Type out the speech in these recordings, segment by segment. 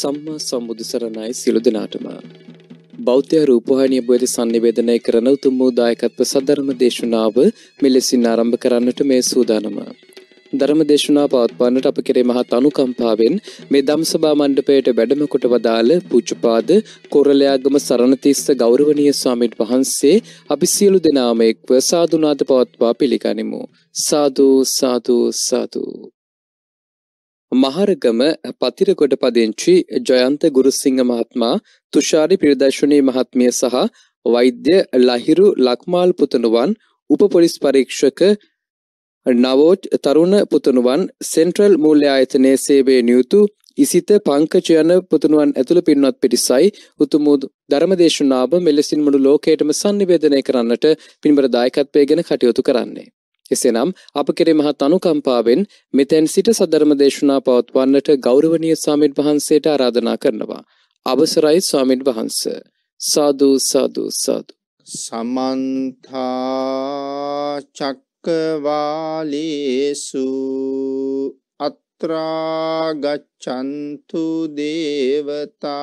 සම්මා සම්බුදු සරණයි සියලු දෙනාටම. බෞද්ධ රූපවාහිනිය බුවේ sannivedanaya කරන උතුම් වූ දායකත්ව සද්ධර්ම දේශනාව මෙලෙසින් ආරම්භ කරන්නට මේ සූදානම. ධර්ම දේශනාව පවත්වන්නට අප කෙරේ මහත් අනුකම්පාවෙන් මේ ධම්සභා මණ්ඩපයට වැඩම කොට වදාළ පූජ්‍යපාද කොරළයාගම සරණතිස්ස ගෞරවනීය ස්වාමීන් වහන්සේ අපි සියලු දෙනාම එක්ව සාදුනාද පවත්වා පිළිගනිමු. සාදු සාදු සාදු මහරගම පතිරකොඩ පදිංචි ජයන්ත ගුරුසිංහ මහත්මා තුෂාරි පිරිදර්ශනී මහත්මිය සහ වෛද්‍ය ලහිරු ලක්මාල් පුතනුවන් උපපොලිස් පරීක්ෂක නවෝජ් තරුණ පුතනුවන් සෙන්ට්‍රල් මූල්‍ය ආයතනයේ සේවය නියුතු ඉසිත පංකජ යන පුතනුවන් ඇතුළු පින්වත් පිරිසයි උතුම් ධර්මදේශනාව මෙලෙසින් මුළු ලෝකයටම sannivedanaya කරන්නට පින්බර දායකත්වයෙන් කටයුතු කරන්නේ එසේනම් අප කෙරේ මහත් අනුකම්පාවෙන් මෙතැන් සිට සදර්ම දේශනා පවත්වන්නට ගෞරවනීය ස්වාමින් වහන්සේට ආරාධනා කරනවා. අවසරයි ස්වාමින් වහන්ස. සාදු සාදු සාදු. සමන්ත චක්කවාලේසු අත්‍රා ගච්ඡන්තු දේවතා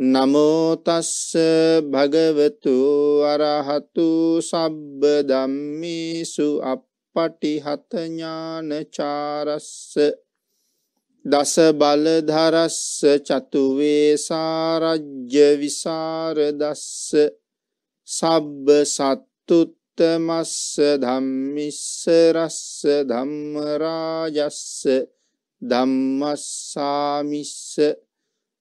නමෝතස්ස භගවතු අරහතු සබ්බ ධම්මිසු අපපටිහත ඥානචාරස්ස දස බලධරස්ස චතුවේසාරජ්‍ය විසාරදස්ස සබ්බ සත්තුත්තමස්ස ධම්මිස්ස රස්ස ධම්මරාජස්ස ධම්මස්සාමිස්ස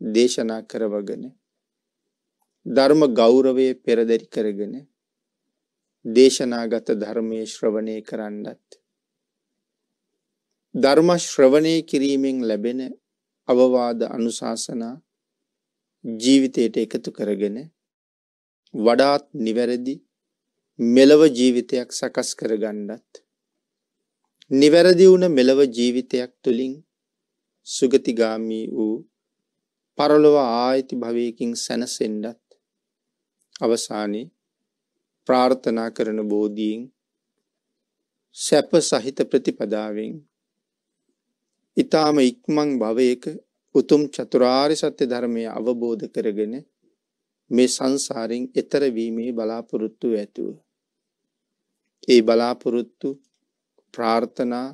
දේශනා කරවගෙන ධර්ම ගෞරවය පෙරදරි කරගෙන දේශනාගත ධර්මයේ ශ්‍රවණය කරන්නත් ධර්ම ශ්‍රවණය කිරීමෙන් ලැබෙන අවවාද අනුශාසනා ජීවිතයට එකතු කරගෙන වඩාත් නිවැරදි මෙලව ජීවිතයක් සකස් කරගන්නත් නිවැරදි වුණ මෙලව ජීවිතයක් තුළින් සුගතිගාමී වූ පරලොව ආයිති භවයකින් සැනසෙන්ඩත් අවසානයේ ප්‍රාර්ථනා කරන බෝධීන් සැප සහිත ප්‍රතිපදාවෙන් ඉතාම ඉක්මං භවයක උතුම් චතුරාරි සත්‍ය ධර්මය අවබෝධ කරගෙන මේ සංසාරෙන් එතරවීමේ බලාපොරොත්තු ඇතුව. ඒ බලාපොරොත්තු ප්‍රාර්ථනා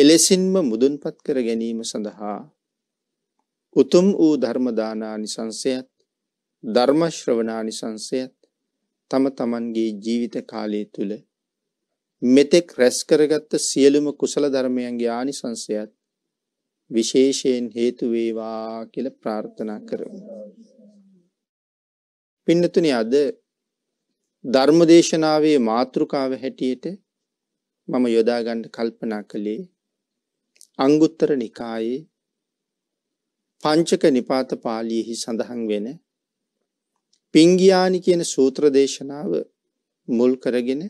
එලෙසින්ම මුදුන්පත් කර ගැනීම සඳහා උතුම් වූ ධර්ම දානානිසංසයත් ධර්ම ශ්‍රවණානිසංසයත් තම තමන්ගේ ජීවිත කාලය තුල මෙතෙක් රැස් කරගත්ත සියලුම කුසල ධර්මයන්ගේ ආනිසංසයත් විශේෂයෙන් හේතු වේවා කියලා ප්‍රාර්ථනා කරමු. පින්නතුනි අද ධර්මදේශනාවේ මාතෘකාව හැටියට මම යොදා ගන්න කල්පනා කළේ අංගුත්තර නිකායේ පංචක නිපාත පාලියෙහි සඳහන් වෙන පිංගියානි කියන සූත්‍ර දේශනාව මුල් කරගෙන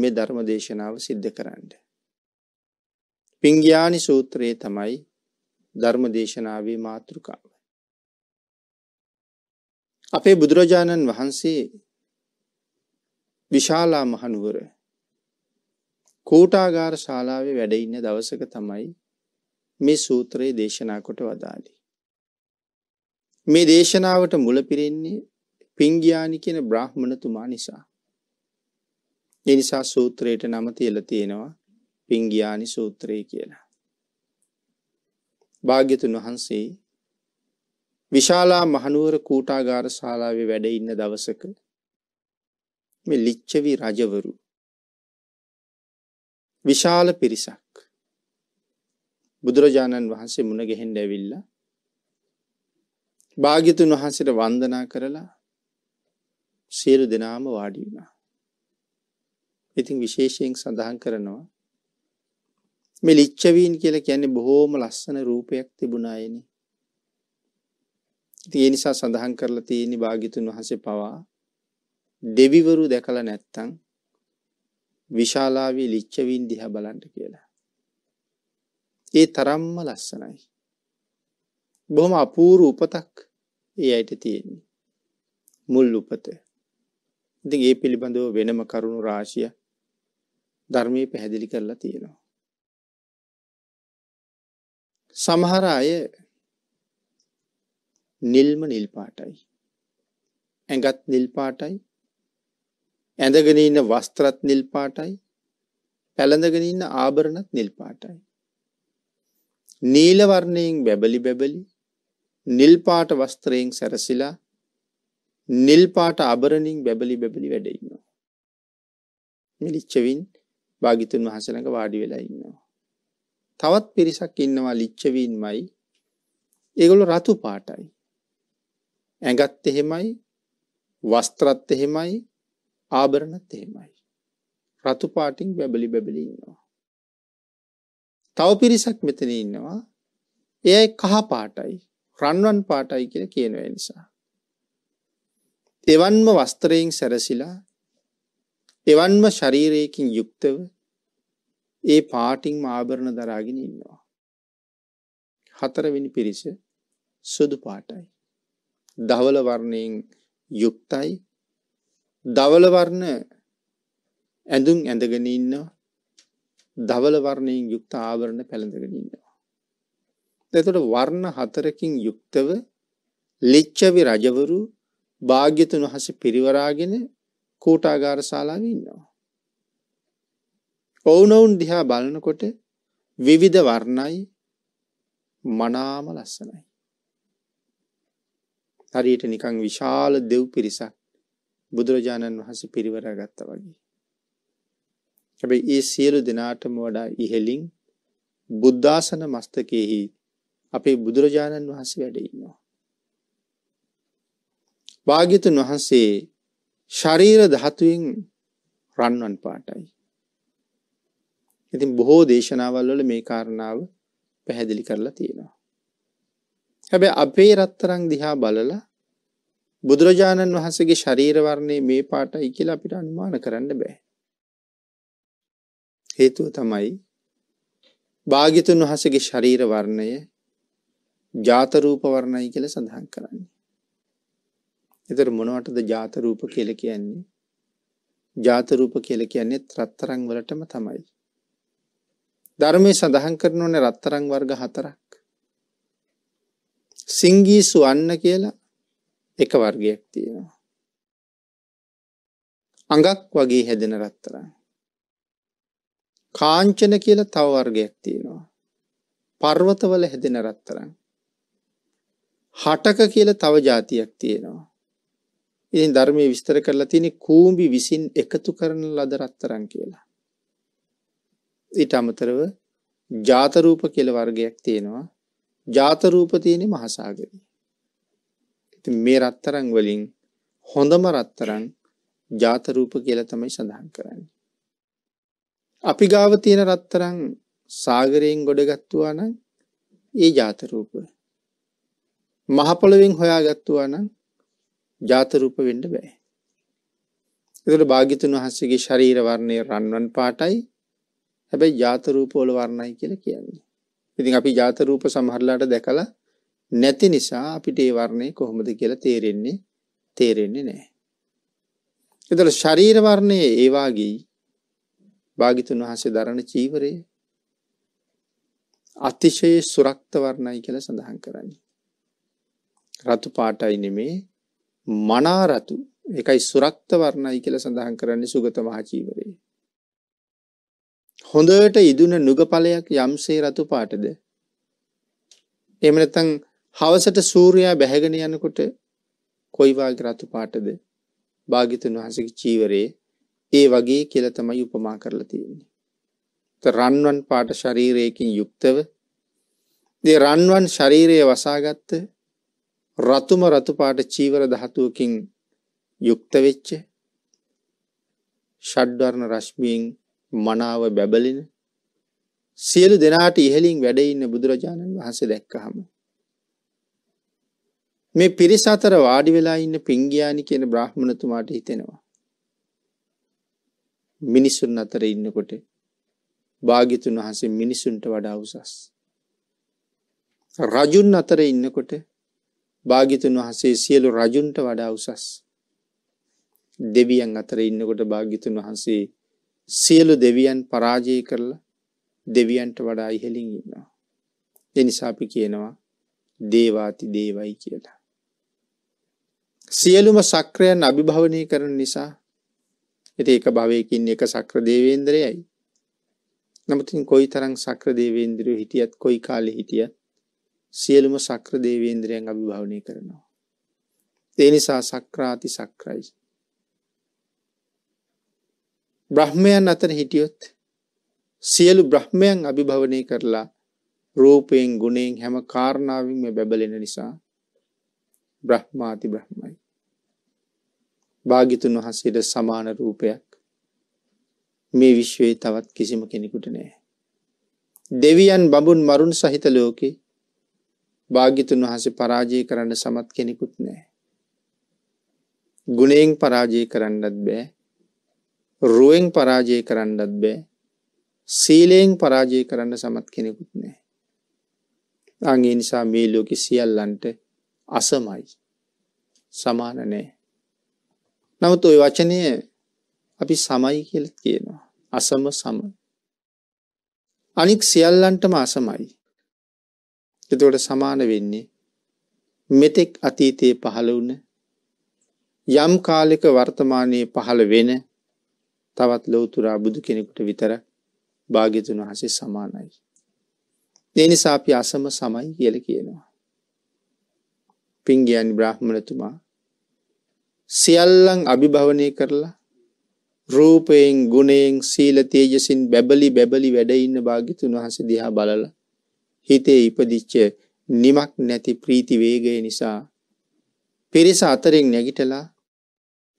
මේ ධර්ම දේශනාව සිද්ධ කරන්න. පිංගියානි සූත්‍රයේ තමයි ධර්ම දේශනාවේ මාතෘකාව. අපේ බුදුරජාණන් වහන්සේ විශාලා මහනුවර කෝටාගාර ශාලාවේ වැඩඉන්න දවසක තමයි මේ සූත්‍රයේ දේශනා කොට වදාළි. මේ දේශනාවට මුල පිරෙන්නේ පිංගියානි කියන බ්‍රාහ්මණතුමා නිසා. ඒ නිසා සූත්‍රයට නම තියලා තියෙනවා පිංගියානි සූත්‍රය කියලා. භාග්‍යතුන් වහන්සේ විශාලා මහනුවර කූටාගාර ශාලාවේ වැඩ ඉන්න දවසක මේ ලිච්ඡවි රජවරු විශාල පිරිසක් බුදුරජාණන් වහන්සේ මුණ ගෙහෙන් ඇවිල්ල භාගිතුන් වහන්සට වන්දනා කරලා සියලු දෙනාම වාඩි වුණා. ඉතින් විශේෂයෙන් සඳහන් කරනවා මේ ලිච්චවීන් කියලා කියන්නේ බොහෝම ලස්සන රූපයක් තිබුණායනි. ඉතින් ඒ නිසා සඳහන් කරලා තියෙන භාග්‍යතුන් වහන්සේ පවා දෙවිවරු දැකලා නැත්තම් විශාලාවේ ලිච්චවීන් දිහා බලන්න කියලා. ඒ තරම්ම ලස්සනයි. බොහොම අපූරු උපතක් ඒ අයට තියෙන්නේ. මුල් උපත. ඉතින් ඒ පිළිබඳව වෙනම කරුණු රාශිය ධර්මයේ පැහැදිලි කරලා තියෙනවා. සමහර අය නිල්ම නිල් පාටයි. ඇඟත් නිල් පාටයි. ඇඳගෙන ඉන්න වස්ත්‍රත් නිල් පාටයි. පැළඳගෙන ඉන්න ආභරණත් නිල් පාටයි. නීල වර්ණයෙන් බැබලි බැබලි නිල් පාට වස්ත්‍රයෙන් සැරසිලා නිල් පාට අබරණින් බැබලි බැබලි වැඩ ඉන්නවා. ලිච්ඡවින් භාගිතුන් වහන්සේ ළඟ වාඩි වෙලා ඉන්නවා. තවත් පිරිසක් ඉන්නවා ලිච්ඡවින්මයි. ඒගොල්ලෝ රතු පාටයි. ඇඟත් එහෙමයි, වස්ත්‍රත් එහෙමයි, ආභරණත් එහෙමයි. රතු පාටින් බැබලි බැබලි ඉන්නවා. තව පිරිසක් මෙතන ඉන්නවා එයයි කහ පාටයි රන්වන් පාටයි කියල කියනව නිසා. එවන්ම වස්තරයෙන් සැරසිලා එවන්ම ශරීරයකින් යුක්තව ඒ පාටිං ආභරණ දරාගෙන ඉන්නවා. හතරවෙනි පිරිස සුදු පාටයි. දවල වර්ණයෙන් යුක්තයි දවල වර්ණ ඇඳුම් ඇඳගෙන ඉන්නවා ධවල වර්ණයෙන් යුක්ත ආවරණ පැළඳගෙන ඉන්නවා. එතකොට වර්ණ හතරකින් යුක්තව ලිච්ඡවි රජවරු භාග්‍යතුන් වහන්සේ පිරිවරාගෙන කෝටාගාර ශාලාවේ ඉන්නවා. ඔවුනොවුන් දිහා බලනකොට විවිධ වර්ණයි මනාම ලස්සනයි. හරියට නිකං විශාල දෙව් පිරිසක් බුදුරජාණන් වහන්සේ පිරිවරා ගත්තා වගේ. හැබැයි ඒ සියලු දෙනාටම වඩා ඉහළින් බුද්ධාසන මස්තකයේහි අපේ බුදුරජාණන් වහන්සේ වැඩ ඉන්නවා. භාග්‍යතුන් වහන්සේ ශරීර ධාතුවෙන් රන්වන් පාටයි. ඉතින් බොහෝ දේශනාවල් වල මේ කාරණාව පැහැදිලි කරලා තියෙනවා. හැබැයි අපේ රත්තරන් දිහා බලලා බුදුරජාණන් වහන්සේගේ ශරීර වර්ණය මේ පාටයි කියලා අපිට අනුමාන කරන්න බෑ. හේතුව තමයි භාගිතුන් වහසගේ ශරීර වර්ණය ජාතරූප වර්ණයි කියල සඳහන් කරන්නේ. එතර මොනවටද ජාතරූප කියල කියන්නේ ජාතරූප කියල කියන්නේ ත්‍රත්තරං වලටම තමයි. ධර්මය සඳහන් කරන ඕන රත්තරං වර්ග හතරක්. සිංගීසු අන්න කියලා එක වර්ගයක් තියෙනවා. අඟක් වගේ හැදෙන රත්තරං. කාංචන කියලා තව වර්ගයක් තියෙනවා. පර්වතවල හැදෙන රත්තරන්. හටක කියලා තව જાතියක් තියෙනවා. ඉතින් ධර්මයේ විස්තර කරලා තියෙන්නේ කූඹි විසින් එකතු කරන ලද රත්තරන් කියලා. ඊට අමතරව ජාත රූප කියලා වර්ගයක් තියෙනවා. ජාත රූප තියෙන්නේ මහසાગරේ. ඉතින් මේ රත්තරන් වලින් හොඳම රත්තරන් ජාත රූප කියලා තමයි සඳහන් කරන්නේ. අපි ගාව තියෙන රත්තරන් සාගරයෙන් ගොඩගත්තුවා නම් ඒ ජාත රූප. මහ පොළවෙන් හොයාගත්තුවා නම් ජාත රූප වෙන්න බෑ. ඒතර භාග්‍යතුන් වහන්සේගේ ශරීර වර්ණය රන්වන් පාටයි. හැබැයි ජාත රූප වල වර්ණයි කියලා කියන්නේ. ඉතින් අපි ජාත රූප සමහරලාට දැකලා නැති නිසා අපිට ඒ වර්ණය කොහොමද කියලා තේරෙන්නේ තේරෙන්නේ නැහැ. ඒතර ශරීර වර්ණය ඒ වාගේ භාගිතුන් වහන්සේ දරණ චීවරය අතිශයේ සුරක්ත වර්ණයි කියලා සඳහන් කරන්නේ. රතු පාටයි නෙමේ මනා රතු. ඒකයි සුරක්ත වර්ණයි කියලා සඳහන් කරන්නේ සුගත මහ චීවරයේ. හොඳට ඉදුන නුගඵලයක් යම්සේ රතු පාටද එහෙම නැත්නම් හවසට සූර්යයා බැහැගෙන යනකොට කොයි වාගේ රතු පාටද භාග්‍යතුන් වහන්සේගේ චීවරයේ ඒ වගේ කියලා තමයි උපමා කරලා තියෙන්නේ. රන්වන් පාට ශරීරයකින් යුක්තව දේ රන්වන් ශරීරයේ වසාගත්ත රතුම රතු පාට චීවර ධාතුවකින් යුක්ත වෙච්ච ෂඩ්වර්ණ රශ්මියෙන් මනාව බැබලින සියලු දෙනාට ඉහලින් වැඩ ඉන්න බුදුරජාණන් වහන්සේ දැක්කහම මේ පිරිස අතර වාඩි වෙලා ඉන්න පිංගියානි කියන බ්‍රාහ්මණතුමාට හිතෙනවා මිනිසුන් අතර ඉන්නකොට භාගිතුන් වහන්සේ මිනිසුන්ට වඩා උසස්. රජුන් අතර ඉන්නකොට භාගිතුන් වහන්සේ සියලු රජුන්ට වඩා උසස්. දෙවියන් අතර ඉන්නකොට භාගිතුන් වහන්සේ සියලු දෙවියන් පරාජය කරලා දෙවියන්ට වඩා ඉහළින් ඉන්නවා. එනිසා අපි කියනවා දේවාති දේවයි කියලා. සියලුම සක්‍රයන් අභිභවනය කරන නිසා එති එක භවයකින් එක සක්‍ර දේවේන්දරයයි. නමුතින් කොයි තරං සක්‍ර දේවේන්දරය හිටියත් කොයි කාලෙ හිටිය සියලුම සක්‍ර දේවේන්ද්‍රයන් අභිභාවනය කරනවා. තේනිසා සක්‍රාති සක්‍රයි. බ්‍රහ්මයන් අතර හිටියොත් සියලු බ්‍රහ්මයන් අභිභවනය කරලා රූපයෙන් ගුණෙන් හැම කාරණාවෙන් බැබලෙන නිසා බ්‍රහ්මාති බ්‍රහ්මයි. භාගිතුන් වහන්සේට සමාන රූපයක් මේ විශ්වයේ තවත් කිසිම කෙනෙකුට නෑ. දෙවියන් බඹුන් මරුන් සහිත ලෝකේ භාගිතුන් වහන්සේ පරාජය කරන්න සමත් කෙනෙකුත් නෑ. ගුණයෙන් පරාජය කරන්නත් බෑ. රුවෙන් පරාජය කරන්නත් බෑ. සීලයෙන් පරාජය කරන්න සමත් කෙනෙකුත් නෑ. අගේ නිසා මේ ලෝකෙ සියල්ලන්ට අසමයි. සමාන නෑ. නමුත් ඔය වචනය අපි සමයි කියල කියනවා. අසම සම. අනික් සියල්ලන්ටම අසමයි. එතවට සමාන වෙන්නේ මෙතෙක් අතීතයේ පහළ වුණ යම් කාලෙක වර්තමානයේ පහළ වෙන තවත් ලෝතුරා බුදු කෙනෙකුට විතර භාගිතුන් වහසේ සමානයි. දෙනිසා අපි අසම සමයි කියල කියනවා. පින්ගයන් බ්‍රහ්මණතුමා සියල්ලන් අභිභවනය කරලා රූපයෙන් ගුණයෙන් සීල තේජසින් බැබලි බැබලි වැඩ ඉන්න භාග්‍යතුන් වහන්සේ දිහා බලලා හිතේ ඉපදිච්ච නිමක් නැති ප්‍රීති වේගය නිසා පිරිස අතරින් නැගිටලා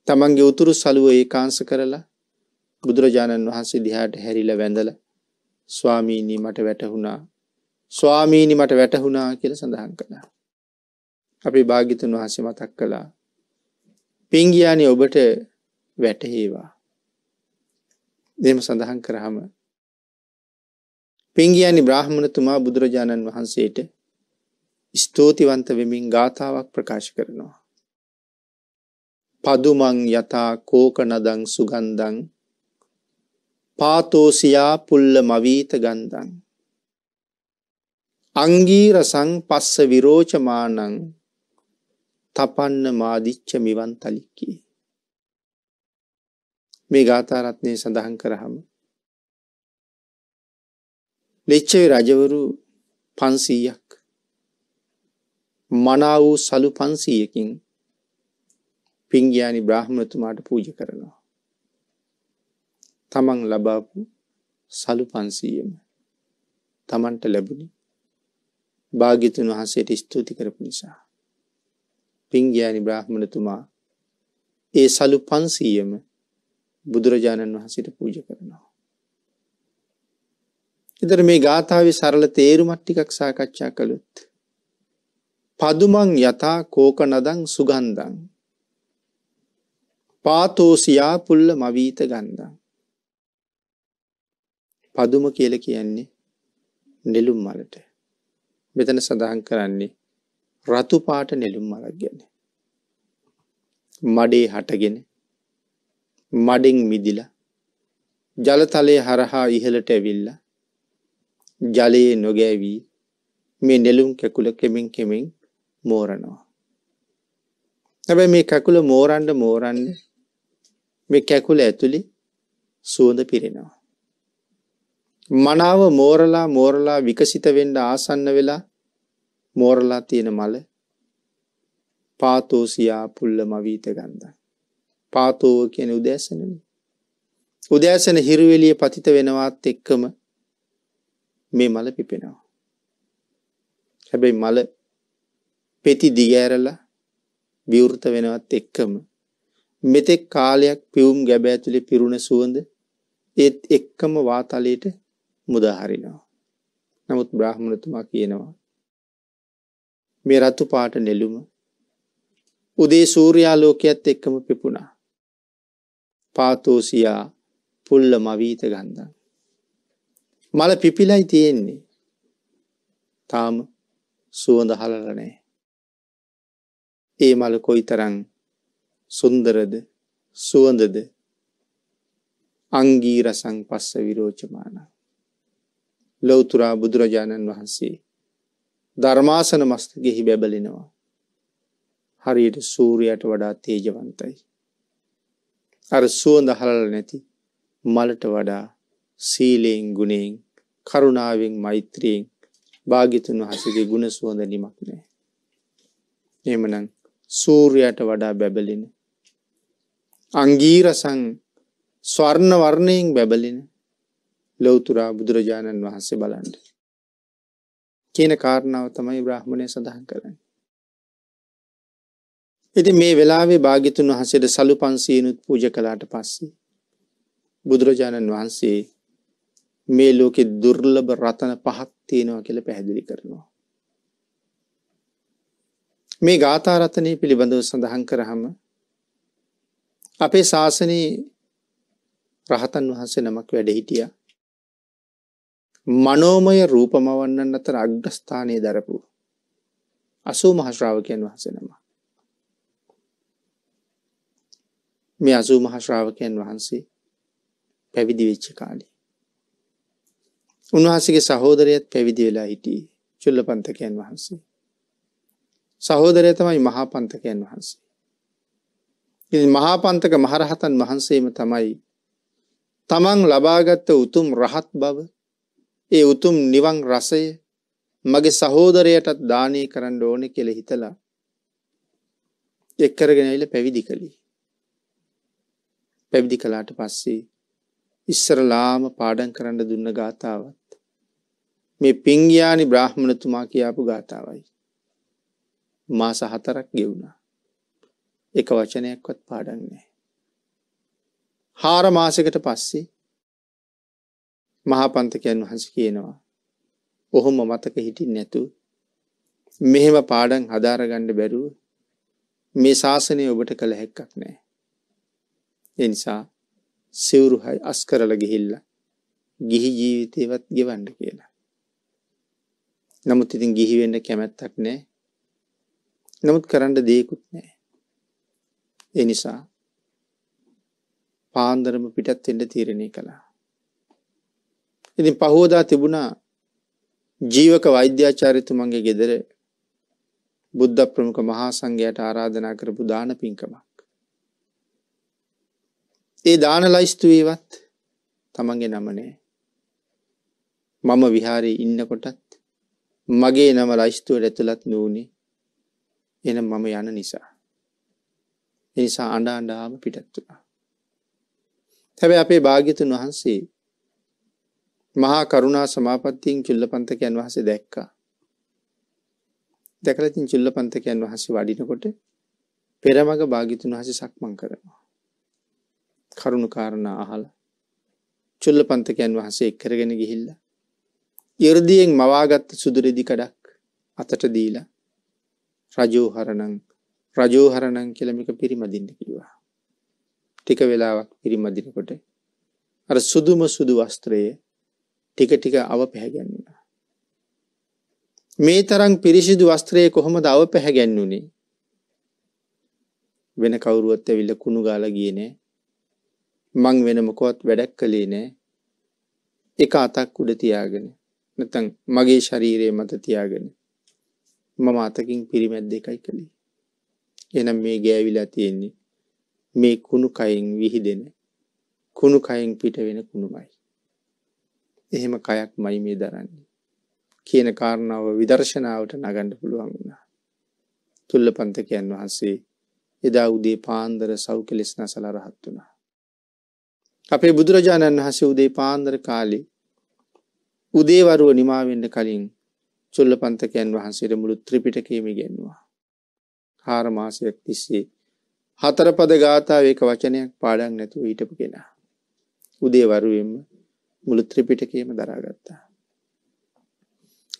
තමන්ගේ උතුරු සලුව ඒකාංශ කරලා බුදුරජාණන් වහන්සේ දිහාට හැරිලා වැඳලා ස්වාමීනි මට වැටහුණා ස්වාමීනි මට වැටහුණා කියලා සඳහන් කළා. අපි භාග්‍යතුන් වහන්සේ මතක් කළා පිංගියානි ඔබට වැටහේවා. දෙම සඳහන් කරහම. පිංගියානි බ්‍රාහ්මණතුමා බුදුරජාණන් වහන්සේට ස්තෝතිවන්ත වෙමින් ගාථාවක් ප්‍රකාශ කරනවා. පදුමං යතා කෝකනදං සුගන්දං පාතෝසියා පුල්ල මවීත ගන්දන්. අංගීරසං පස්ස විරෝචමානං තපන්න මාදිච්ච මෙවන් තලික්කේ. මේ ගාථරත්නය සඳහන් කරහම. ලෙච්චේ රජවරු පන්සීයක් මනා වූ සලු පන්සීයකින් පිංගයානි බ්‍රහ්මතුමාට පූජ කරනවා. තමන් ලබාපු සලු පන්සීයම තමන්ට ලැබුණි භාගිතුන් වහන්සේට ස්තුති කරපු නිසා. පිංගයානි බ්‍රාහ්මණතුමා ඒ සලු 500ම බුදුරජාණන් වහන්සේට පූජා කරනවා. ඊතර මේ ගාථාවේ සරල තේරුමක් ටිකක් සාකච්ඡා කළොත් පදුමන් යතා කෝකනදං සුගන්ධං පාතෝසියා පුල්ල මවීත ගන්ධං පදුම කියලා කියන්නේ නෙළුම් මලට මෙතන සඳහන් කරන්නේ රතුපාට නෙළුම් මලක් ගැන. මඩේ හටගෙන මඩෙන් මිදිල ජලතලය හරහා ඉහළට ඇවිල්ල ජලයේ නොගෑවී මේ නෙලුම් කැකුල කෙමෙන් කෙමෙන් මෝරනවා. හැබැ මේ කකුල මෝරන්ඩ මෝරන්න මේ කැකුල ඇතුළි සුවඳ පිරෙනවා. මනාව මෝරලා මෝරලා විකසිත වෙන්ඩ ආසන්න වෙලා මෝරලා තියෙන මල පාතෝසියා පුල්ල මවීත ගන්ධ. පාතෝව කියන උදෑසනන. උදෑසන හිරුවෙලිය පතිත වෙනවාත් එක්කම මේ මල පිපෙනවා. හැබැයි මල පෙති දිගෑරලා විවෘත වෙනවත් එක්කම මෙතෙක් කාලයක් පිවුම් ගැබ ඇතුලි පිරුණ සුවඳ ඒත් එක්කම වාතලයට මුදාහරිනවා. නමුත් බ්‍රහ්මණතුමා කියනවා මේ රතු පාට නෙළුම උදේ සූර්යාලෝකයත් එක්කම පිපුණා පාතෝසියා පුල්ල මවීත ගන්ධ මල පිපිලයි තියෙන්නේ තාම සුවඳ හලරනෑ ඒ මල කොයි තරං සුන්දරද සුවඳද අංගීරසං පස්ස විරෝචමාන ලොවතුරා බුදුරජාණන් වහන්සේ ධර්මාසන මස්ත ගෙහි බැබලිනවා. හරියට සූරයට වඩා තේජවන්තයි. අර සුවඳ හලල නැති මලට වඩා සීලයෙන් ගුණයෙන් කරුණාවෙන් මෛත්‍රියෙන් භාගිතුන් වහසගේ ගුණ සුවඳ නිමක් නෑ. එමනං සූරයට වඩා බැබලින. අංගීරසං ස්වර්ණ වර්ණයෙන් බැබලින ලොවතුරා බුදුරජාණන් වහන්සේ බලන්ට. කියන කාරණාව තමයි බ්‍රහ්මණය සඳහන් කරන්න. එති මේ වෙලාවේ භාගිතුන් වහසට සලු පන්සීනුත් පූජ කලාට පස්සේ. බුදුරජාණන් වහන්සේ මේ ලෝකෙ දුර්ලභ රතන පහත් තියෙනවා කියල පැහැදිලි කරනවා. මේ ගාථාරතනය පිළිබඳව සඳහන් කරහම අපේ ශාසනයේ රහතන් වහන්සේ නමක් වැඩ හිටියා මනෝමය රූපමවන්නන් අතර අග්‍රස්ථානය දරපු අසූ මහශ්‍රාවකයන් වහසෙනම මේ අසූ මහශ්‍රාවකයන් වහන්සේ පැවිදි වෙච්ච කාලි උන්වහන්සගේ සහෝදරයත් පැවිදි වෙලා හිටී චුල්ල පන්තකයන් වහන්සේ සහෝදරය තමයි මහා පන්තකයන් වහන්සේ මහා පන්තක මහරහතන් වහන්සේම තමයි තමන් ලබාගත්ත උතුම් රහත් බව ඒ උතුම් නිවන් රසය මගේ සහෝදරයටත් දානය කරන්න ඕන කෙළ හිතලා එක්කරගෙනයිල පැවිදි කළී. පැවිදි කලාට පස්සේ ඉස්සරලාම පාඩන් කරන්න දුන්න ගාථාවත් මේ පිංගයානි බ්‍රාහ්මණතුමා කියාපු ගාථාවයි. මා සහතරක් ගෙවුණා. එක වචනයක්වත් පාඩන්නේ. හාර මාසකට පස්සේ මහාපන්තකයන් වහන්ස කියනවා. ඔහොම මතක හිටින් නැතු. මෙහෙම පාඩන් හදාරගණ්ඩ බැරුව මේ ශාසනය ඔබට කළ හැක්කක් නෑ. එනිසා සිවුරුහයි අස්කරල ගිහිල්ල ගිහි ජීවිතයවත් ගෙවන්ඩ කියලා. නමුත් ඉතින් ගිහිවෙන්න කැමැත්තක් නෑ නමුත් කරන්න දේකුත් නෑ. එනිසා පාන්දරම පිටත් එෙන්ට තීරණය කළා. ඉතින් පහෝදා තිබුණා ජීවක වෛද්‍යාචාරිතුමන්ගේ ගෙදර බුද්ධ ප්‍රමුඛ මහා සංඝයාට ආරාධනා කරපු දාන පින්කමක්. ඒ දාන ලයිස්තුවේවත් තමන්ගේ නම නෑ. මම විහාරේ ඉන්නකොටත් මගේ නම ලයිස්තුවට ඇතුළත් නූනේ. එන මම යන නිසා. ඒ නිසා අඬ අඬාම පිටත් වුණා. හැබැයි අපේ භාග්‍යතුන් වහන්සේ මහා කරුණා සමාපත්තියෙන් චුල්ලපන්තකයන් වහසේ දැක්කා. දැකලතින් චුල්ලපන්තකයන් වහසේ වඩිනකොට පෙරමග භාගිතුන් වහසේ සක්මන් කරනවා. කරුණු කාරණා අහල චුල්ලපන්තකයන් වහසේ එක්කරගෙන ගිහිල්ල. යුරදියෙන් මවාගත්ත සුදුරෙදි කඩක් අතට දීලා රජෝහරණං රජෝහරණං කෙළමික පිරිමදින්න කිවා. ටික වෙලාවක් පිරිමදිනකොට අර සුදුම සුදු වස්ත්‍රයේ ටික ටික අව පැහැගැන්නවා. මේ තරම් පිරිසිදු වස්ත්‍රය කොහොම දව පැහැගැන්නුනේ වෙන කවුරුවත් ඇවිල්ල කුණු ගාල ගියනෑ මං වෙනමකොත් වැඩක් කළේ නෑ එක අතක් උඩ තියාගෙන නැතන් මගේ ශරීරය මත තියාගෙන මම අතකින් පිරිමැද් දෙකයි කළේ එනම් මේ ගෑවිලා තියෙන්නේ මේ කුණු කයින් විහිදෙන කුණු කයින් පිට වෙන කුණුමයි එහෙම කයක් මයි මේ දරන්නේ. කියන කාරණාව විදර්ශනාවට නගන්න පුළුවන් වුණා. තුල්ල පන්තකයන් වහන්සේ එදා උදේ පාන්දර සෞකලෙස්න සලරහත් වුණා. අපේ බුදුරජාණන් වහසේ උදේ පාන්දර කාලි උදේවරුව නිමාවෙන්න කලින් චුල්ල පන්තකයන් වහන්සේට මුළු ත්‍රිපිටකීම ගෙන්වා. හාරමාසයක් තිස්සේ හතරපද ගාථාවක වචනයක් පාඩක් නැතුව ඊටපු කෙනා. උදේවරුවෙන්ම මුළු ත්‍රිපිටකයම දරාගත්තා.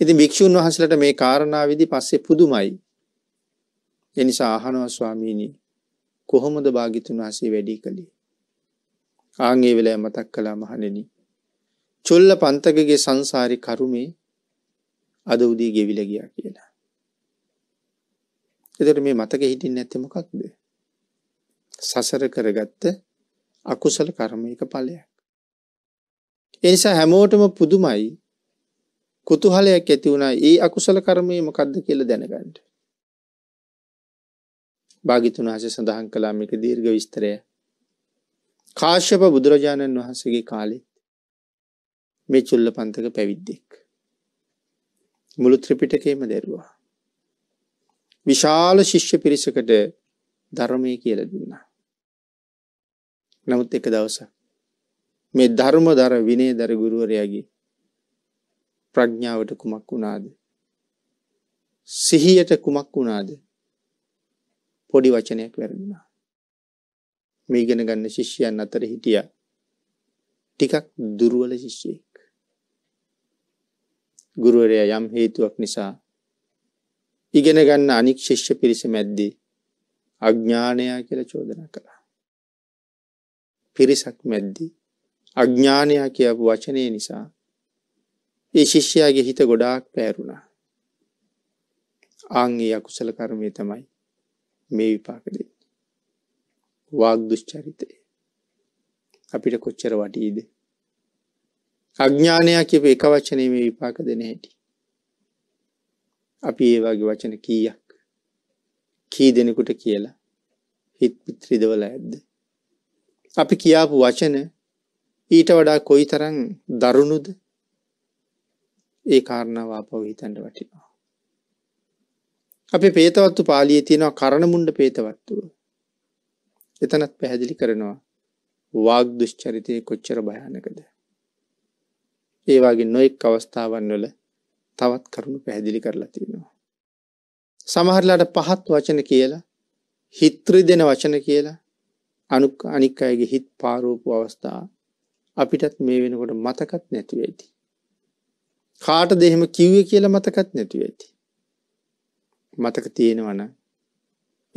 ඉතින් භික්ෂුන් වහන්සේලාට මේ කාරණාවේදී පස්සේ පුදුමයි. ඒ නිසා අහනවා ස්වාමීනි කොහොමද භාග්‍යතුන් වහන්සේ වැඩි කළේ? ආන් ඒ වෙලාවේ මතක් කළා මහණෙනි. චොල්ල පන්තකගේ සංසාරි කරුමේ අද උදේ ගෙවිලා ගියා කියලා. එතකොට මේ මතකෙ හිටින්නේ නැත්තේ මොකක්ද? සසර කරගත්ත අකුසල කර්මයක ඵලයක්. ඒ නිසා හැමෝටම පුදුමයි කුතුහලයක් ඇති වුණා ඒ අකුසල කර්මය මොකද්ද කියලා දැනගන්න. භාග්‍යතුන් වහන්සේ සඳහන් කළා මේක දීර්ඝ විස්තරය. කාශ්‍යප බුදුරජාණන් වහන්සේගේ කාලෙත් මේ චුල්ලපන්තක පැවිද්දෙක්. මුළු ත්‍රිපිටකයම දැරුවා. විශාල ශිෂ්‍ය පිරිසකට ධර්මය කියලා දුන්නා. නමුත් එක දවසක් මේ ධර්මදර විනේදර ගුරුවරයාගේ ප්‍රඥාවට කුමක් වුණාද? සිහියට කුමක් වුණාද? පොඩි වචනයක් වැරදුනා. මේ ඉගෙන ගන්න ශිෂ්‍යයන් අතර හිටියා ටිකක් දුර්වල ශිෂ්‍යයෙක්. ගුරුවරයා යම් හේතුවක් නිසා ඉගෙන ගන්න අනික් ශිෂ්‍ය පිරිස මැද්දේ අඥානයා කියලා චෝදනා කළා. පිරිසක් මැද්දේ අඥ්ඥානයා කියපු වචනය නිසා ඒ ශිෂ්‍යයාගේ හිත ගොඩාක් පෑරුණා ආංගේ අකුසල කර්මය තමයි මේ විපාක දෙන්න වාග් දුෂ්චරිතය අපිට කොච්චර වටීද අඥ්ඥානයක් කිප එක වචනය මේ විපාක දෙන හැටි අපි ඒ වගේ වචන කීයක් කී දෙනෙකුට කියලා හිත් පිත්‍රිදවල ඇද්ද අපි කියාපු වචන ඊට වඩා කොයි තරං දරුණුද ඒ කාරණාව අපව හිතන්ට වටිනවා. අපි පේතවත්තු පාලිය තියෙනවා කරණමුන්ඩ පේතවත්තුව. එතනත් පැහැදිලි කරනවා වාග දුෂ්චරිතය කොච්චර භයානකද. ඒවාගේ නොයෙක් අවස්ථාවන් වල තවත් කරුණු පැහැදිලි කරලා තියෙනවා. සමහරලාට පහත් වචන කියලා හිත්‍රි දෙන වචන කියලා අනුක් අනික් අයගේ හිත් පාරූපු අවස්ථා අපිටත් මේ වෙනකොට මතකත් නැතුව ඇති. කාට දෙහෙම කිව්වේ කියලා මතකත් නැතුව ඇති. මතක තියෙනවන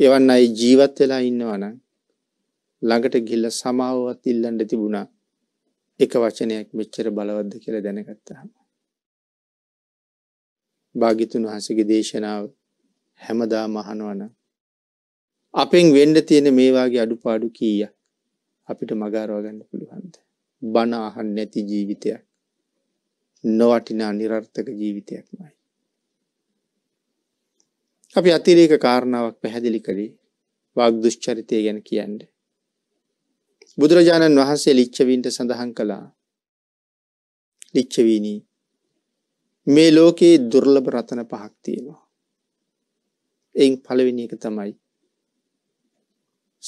එවන් අයි ජීවත් වෙලා ඉන්නවන ළඟට ගිල්ල සමාවත් ඉල්ලන්ඩ තිබුණා එක වචනයක් මෙච්චර බලවද්ද කියලා දැනගත්තාම. භාගිතුන් වහසගේ දේශනාව හැමදා මහනුවන. අපෙන් වෙන්ඩ තියෙන මේවාගේ අඩුපාඩු කීය අපිට මගාරවාගන්න පුළුවන්ද. බණ අහන්නේ නැති ජීවිතයක්. නොවටිනා નિરර්ථක ජීවිතයක්මයි. අපි අතිරේක කාරණාවක් පැහැදිලි කළේ වාග් දුෂ්චරිතය ගැන කියන්නේ. බුදුරජාණන් වහන්සේ ලිච්ඡවීන්ට සඳහන් කළා. ලිච්ඡවීනි මේ ලෝකේ දුර්ලභ රතන පහක් තියෙනවා. එයින් පළවෙනි එක තමයි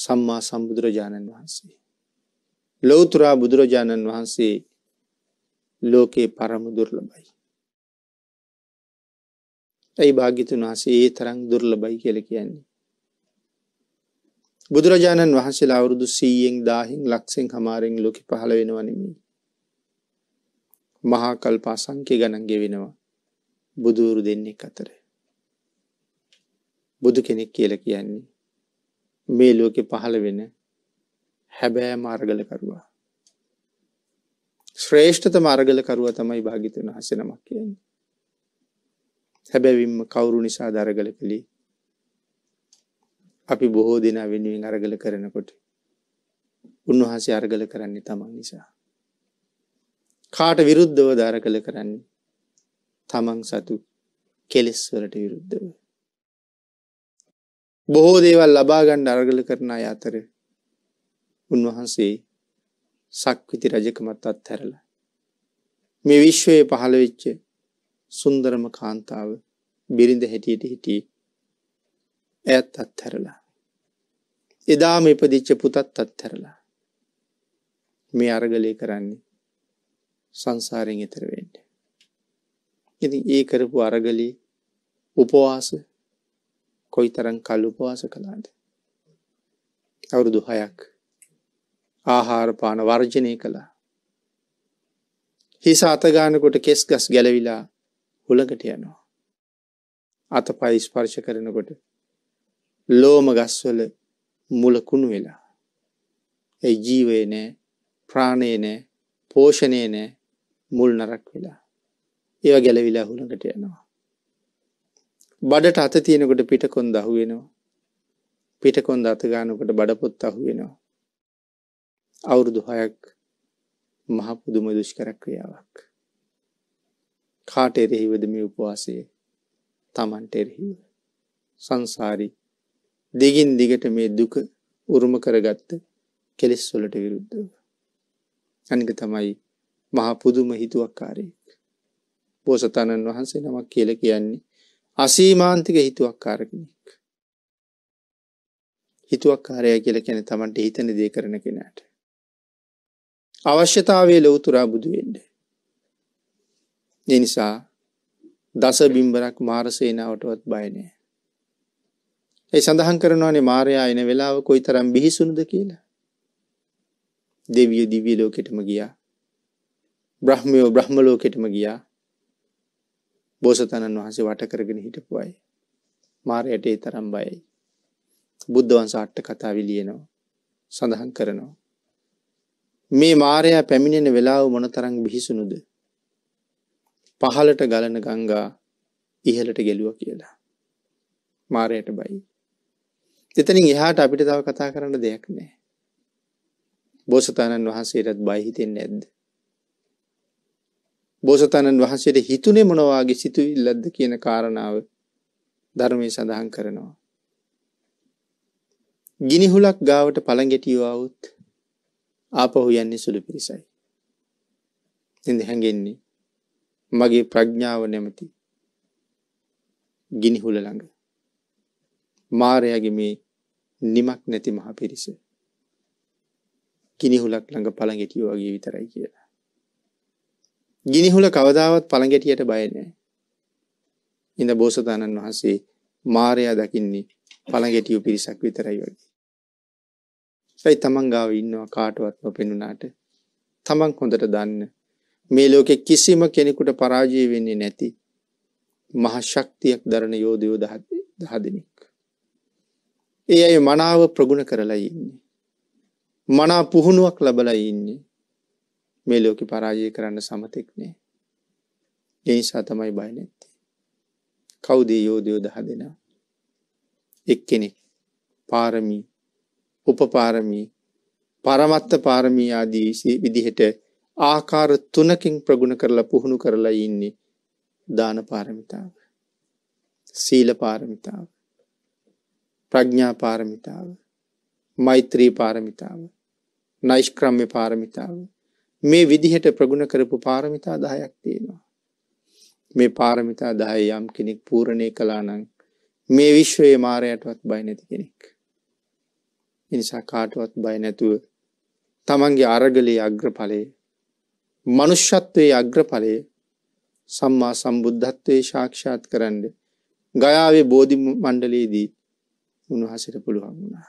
සම්මා සම්බුදුරජාණන් වහන්සේ. ලෝතුරා බුදුරජාණන් වහන්සේ ලෝකයේ පරම දුර්ලභයි. ඇයි භාගිතුන් වහසේ ඒ තරං දුර්ලභයි කියල කියන්නේ. බුදුරජාණන් වහන්සේ අවුරුදු සීයෙන් දාහින් ලක්සෙන් හමාරෙන් ලොක පහළ වෙනවනමි. මහා කල්පා සංකය ගණන්ගේ වෙනවා බුදුරු දෙන්නෙක් අතර. බුදු කෙනෙක් කියල කියන්නේ මේ ලෝකෙ පහළ වෙන හැබෑම අර්ගලකරුවා. ශ්‍රේෂ්ඨතම අර්ගලකරුව තමයි භාගිතුන් වහන්සේ නමක් කියන්නේ. හැබැවින්ම කවුරු නිසාද අරගල කළේ? අපි බොහෝ දෙනා වෙනුවෙන් අරගල කරනකොට උන්වහන්සේ අරගල කරන්නේ තමන් නිසා. කාට විරුද්ධව දාරකල කරන්නේ? තමන් සතු කෙලෙස් වලට විරුද්ධව. බොහෝ දේවල් ලබා ගන්න අරගල කරන අය අතර උන්වහන්සේ සක්විති රජකමත් අත්හැරලා මේ විශ්වයේ පහළ වෙච්ච සුන්දරම කාන්තාව බිරිඳ හැටියට හිටියේ ඇයත් අත්හැරලා එදාම ඉපදිච්ච පුතත් අත්හැරලා මේ අරගලය කරන්නේ සංසාරයෙන් එතර වෙන්න. ඉතින් ඒ කරපු අරගලී උපවාස කොයිතරම් කල් උපවාස කළාද? අවුරුදු 6ක් ආහාරපාන වර්ජනය කළා. හිස අතගානකොට කෙස් ගස් ගැලවිලා හුළඟට යනවා. අත පයිස් පර්ශ කරනකොට ලෝම ගස්වල මුලකුණු වෙලා. ඒ ජීවේ නෑ ප්‍රාණය නෑ පෝෂණය නෑ මුල් නරක් වෙලා. ඒව ගැලවිලා හුළඟට යනවා. බඩට අත තියෙනකොට පිටකොන් දහුවෙනවා. පිටකොන් අතගානකොට බඩපොත් අහුවෙනවා. අවුරුදු 6ක් මහ පුදුම දුෂ්කර ක්‍රියාවක්. කාට එරෙහිවද මේ උපවාසය? Tamanට එරෙහිව. සංසාරී දිගින් දිගට මේ දුක උරුම කරගත්ත කෙලෙස් වලට විරුද්ධව. අනික තමයි මහ පුදුම හිතුවක්කාරයෙක්. බෝසතාණන් වහන්සේ නමක් කියලා කියන්නේ අසීමාන්තික හිතුවක්කාර කෙනෙක්. හිතුවක්කාරයා කියලා කියන්නේ Tamanට හිතන දේ කරන කෙනාට. අවශ්‍යතාවය ලොවතුරා බුදු වෙන්න. දෙනිසා දස බිම්බරක් මාරසේනාවටවත් බයනෑ. ඒ සඳහන් කරනවානේ මාරයා එන වෙලාව කොයි තරම් බිහිසුනුද කියලා. දෙවිය දිවිය ලෝකෙටම ගියා. බ්‍රහ්මයෝ බ්‍රහ්ම ලෝකෙටම ගියා. බෝසතණන් වහන්සේ වට කරගෙන හිටපු අය. මාරයට ඒ තරම් බයයි. බුද්ධ වංශ අට කතා විලියනවා. සඳහන් කරනවා. මේ මාරයා පැමිණෙන වෙලාව මොනතරං බිහිසුණුද. පහලට ගලන ගංගා ඉහලට ගෙලුව කියලා. මාරයට බයි. එතනින් එහාට අපිට තව කතා කරන්න දෙයක් නෑ. බෝසතාණන් වහන්සේටත් බයිහිතෙන් ඇද්ද. බෝසතාණන් වහන්සේට හිතුනේ මොනවාගේ සිතු ඉල්ලද්ද කියන කාරණාව ධර්මය සඳහන් කරනවා. ගිනිහුලක් ගාවට පළගෙටියවාවුත් ආපහු යන්නේ සුළු පිරිසයි. ඉඳ හැඟෙන්නේ මගේ ප්‍රඥාව නැමති ගිනිහුල ළඟ. මාරයාගේ මේ නිමක් නැති මහ පිරිස. ගිනිහුලක් ළඟ පළඟැටියෝ වගේ විතරයි කියලා. ගිනිහුල කවදාවත් පළඟැටියට බය නැහැ. ඉඳ බෝසතාණන් වහන්සේ මාරයා දකින්නේ පළඟැටියෝ පිරිසක් විතරයි වගේ. හැබැයි තමන් ගාව ඉන්නවා කාටවත් නොපෙනුනාට තමන් හොඳට දන්න මේ ලෝකෙ කිසිම කෙනෙකුට පරාජය වෙන්නේ නැති මහා ශක්තියක් දරන යෝධයෝ 10 දෙනෙක්. ඒ අය මනාව ප්‍රගුණ කරලා ඉන්නේ. මනා පුහුණුවක් ලැබලා ඉන්නේ. මේ ලෝකෙ පරාජය කරන්න සමතෙක් නෑ. ඒ නිසා තමයි බය නැත්තේ. කවුද යෝධයෝ 10 දෙනා? එක්කෙනෙක් පාරමී උපපාරමී පරමත්ත පාරමී ආදී විදිහට ආකාර තුනකින් ප්‍රගුණ කරලා පුහුණු කරලා ඉන්නේ දාන පාරමිතාව සීල පාරමිතාව ප්‍රඥා පාරමිතාව මෛත්‍රී පාරමිතාව නයිෂ්ක්‍රම්‍ය පාරමිතාව මේ විදිහට ප්‍රගුණ කරපු පාරමිතා දහයක් තියෙනවා මේ පාරමිතා දහය යම් කෙනෙක් පූරණය කලා නම් මේ විශ්වයේ මාරයටවත් බයි නැති කෙනෙක් එනිසා කාටවත් බය නැතුව තමන්ගේ අරගලයේ අග්‍රඵලය මනුෂ්‍යත්වයේ අග්‍රඵලය සම්මා සම්බුද්ධත්වයේ ශාක්ෂාත් කරන්න ගයාවේ බෝධි මණ්ඩලයේදී උණහසිට පුළුවන් වුණා.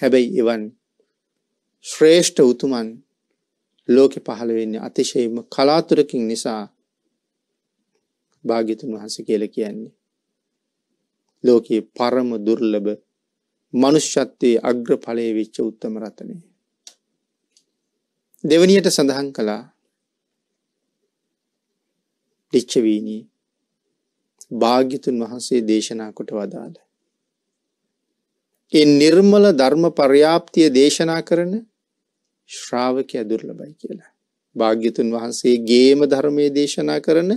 හැබැයි එවන් ශ්‍රේෂ්ඨ උතුමන් ලෝක පහළ වෙන්නේ අතිශයම කලාතුරකින් නිසා භාග්‍යතුන් වහන්සේ කියලා කියන්නේ. ලෝකයේ පරම දුර්ලභ මනුෂ්‍යත්වයේ අග්‍රඵලයේ වෙච්ච උත්තම රතනේ. දෙවනියට සඳහන් කළා ලිච්ඡවීනී භාග්‍යතුන් වහන්සේ දේශනා කොට වදාළ. ඒ නිර්මල ධර්ම පර්යාප්තිය දේශනා කරන ශ්‍රාවකය දුර්ලභයි කියලා. භාග්‍යතුන් වහන්සේ ගේම ධර්මයේ දේශනා කරන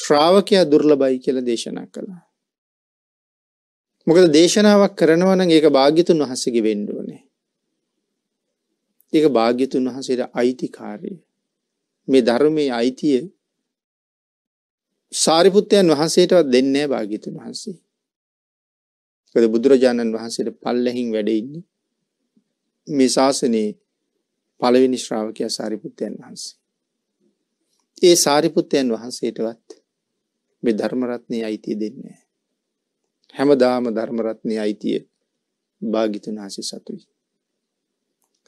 ශ්‍රාවකය දුර්ලභයි කියලා දේශනා කළා. මොකද දේශනාවක් කරනවා නම් ඒක භාග්‍යතුන් වහන්සේගේ වෙන්න ඕනේ. ඒක භාග්‍යතුන් වහන්සේට අයිතිකාරය. මේ ධර්මයේ අයිතිය සාරිපුත්තයන් වහන්සේටවත් දෙන්නේ භාග්‍යතුන් වහන්සේ. කද බුදුරජාණන් වහන්සේට පල්ලෙහින් වැඩෙන්නේ මේ ශාසනයේ පළවෙනි ශ්‍රාවකයා සාරිපුත්තයන් වහන්සේ. ඒ සාරිපුත්තයන් වහන්සේටවත් මේ ධර්මරත්නය අයිතිය දෙන්නේ. හැමදාම ධර්මරත්නය අයිතිය භාගිතුන් හසි සතුයි.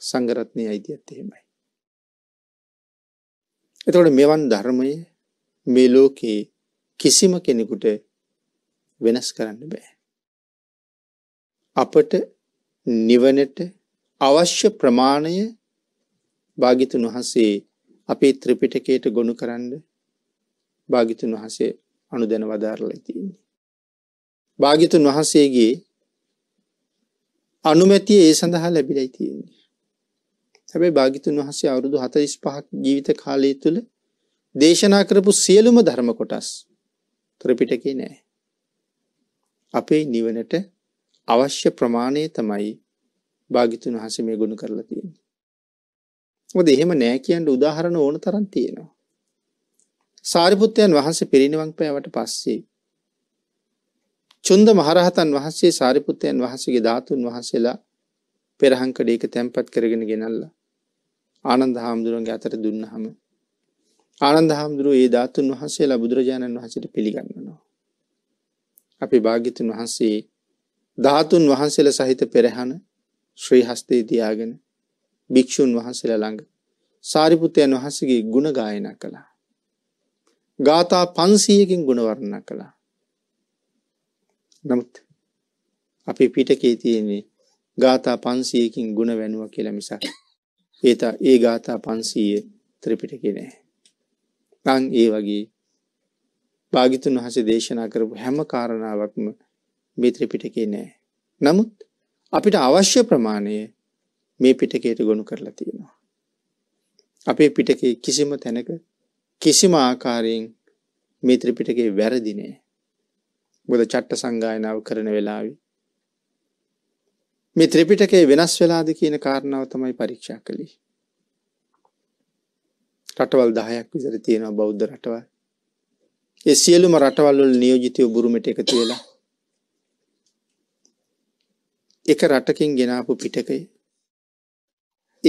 සංගරත්නය අයිතියත් එහෙමයි. එතකොට මෙවන් ධර්මය මේ ලෝකයේ කිසිම කෙනෙකුට වෙනස් කරන්න බෑ. අපට නිවනට අවශ්‍ය ප්‍රමාණය භාගිතුන් වහසේ අපේ ත්‍රිපිටකයට ගොුණු කරන්න භාගිතුන් වහසේ අනුදැන වදාරලා තියන්නේ. භාග්‍යතුන් වහන්සේගේ අනුමැතිය ඒ සඳහා ලැබිලයි තියෙන්නේ. හැබැයි භාග්‍යතුන් වහන්සේ අවුරුදු 45ක් ජීවිත කාලය තුල දේශනා කරපු සියලුම ධර්ම කොටස් ත්‍රිපිටකේ නෑ. අපේ නිවනට අවශ්‍ය ප්‍රමාණය තමයි භාගිතුන් වහස මේ ගුණ කරලා තියෙන්නේ. මොකද එහෙම නෑ කියන්න උදාහරණ ඕන තරම් තියෙනවා. සාරිපුත්තයන් වහන්සේ පිරිනිවන් පෑවට පස්සේ චුන්ද මහරහතන් වහන්සේ සාරිපුත්තයන් වහසගේ ධාතුන් වහසලා පෙරහංකඩ ඒක තැන්පත් කරගෙන ගෙනල්ලා. ආනන්ද හාමුදුරුවන්ගේ අතර දුන්නහම. ආනන්ද හාමුදුරුව ඒ ධාතුන් වහන්සේලා බුදුරජාණන් වහසට පිළිගන්නවා. අපි භාගිතුන් වහන්සේ ධාතුන් වහන්සේල සහිත පෙරහන ශ්‍රීහස්තේ තියාගෙන භික්‍ෂූන් වහන්සේල ළඟ සාරිපුතයන් වහන්සගේ ගුණගායන කළා. ගාථා පන්සීයකින් ගුණවරණ කළා. නමුත් අපි පිටකේ තියෙන්නේ ගාථා පන්සියකින් ගුණ වැනුව කියලා මිසා. ඒත ඒ ගාථා පන්සීය ත්‍රිපිටකේ නෑ. තන් ඒ වගේ භාගිතුන් වහසේ දේශනා කරපු හැම කාරණාවක්ම මේ ත්‍රිපිටකේ නෑ. නමුත් අපිට අවශ්‍ය ප්‍රමාණය මේ පිටකයට ගොුණු කරලා තියෙනවා. අපේ පිටකේ කිසිම තැනක කිසිම ආකාරයෙන් මේ ත්‍රිපිටකේ වැරදිනේ. ගොද චට්ට සංගායනාව කරන වෙලාවේ මේ ත්‍රිපිටකේ වෙනස් වෙලාද කියන කාරණාව තමයි පරීක්ෂා කළේ. රටවල් 10ක් විතර තියෙනවා බෞද්ධ රටවල්. ඒ සියලුම රටවල් වල නියෝජිතයෝ බුරුමෙට එකතු වෙලා එක රටකින් ගෙනාපු පිටකය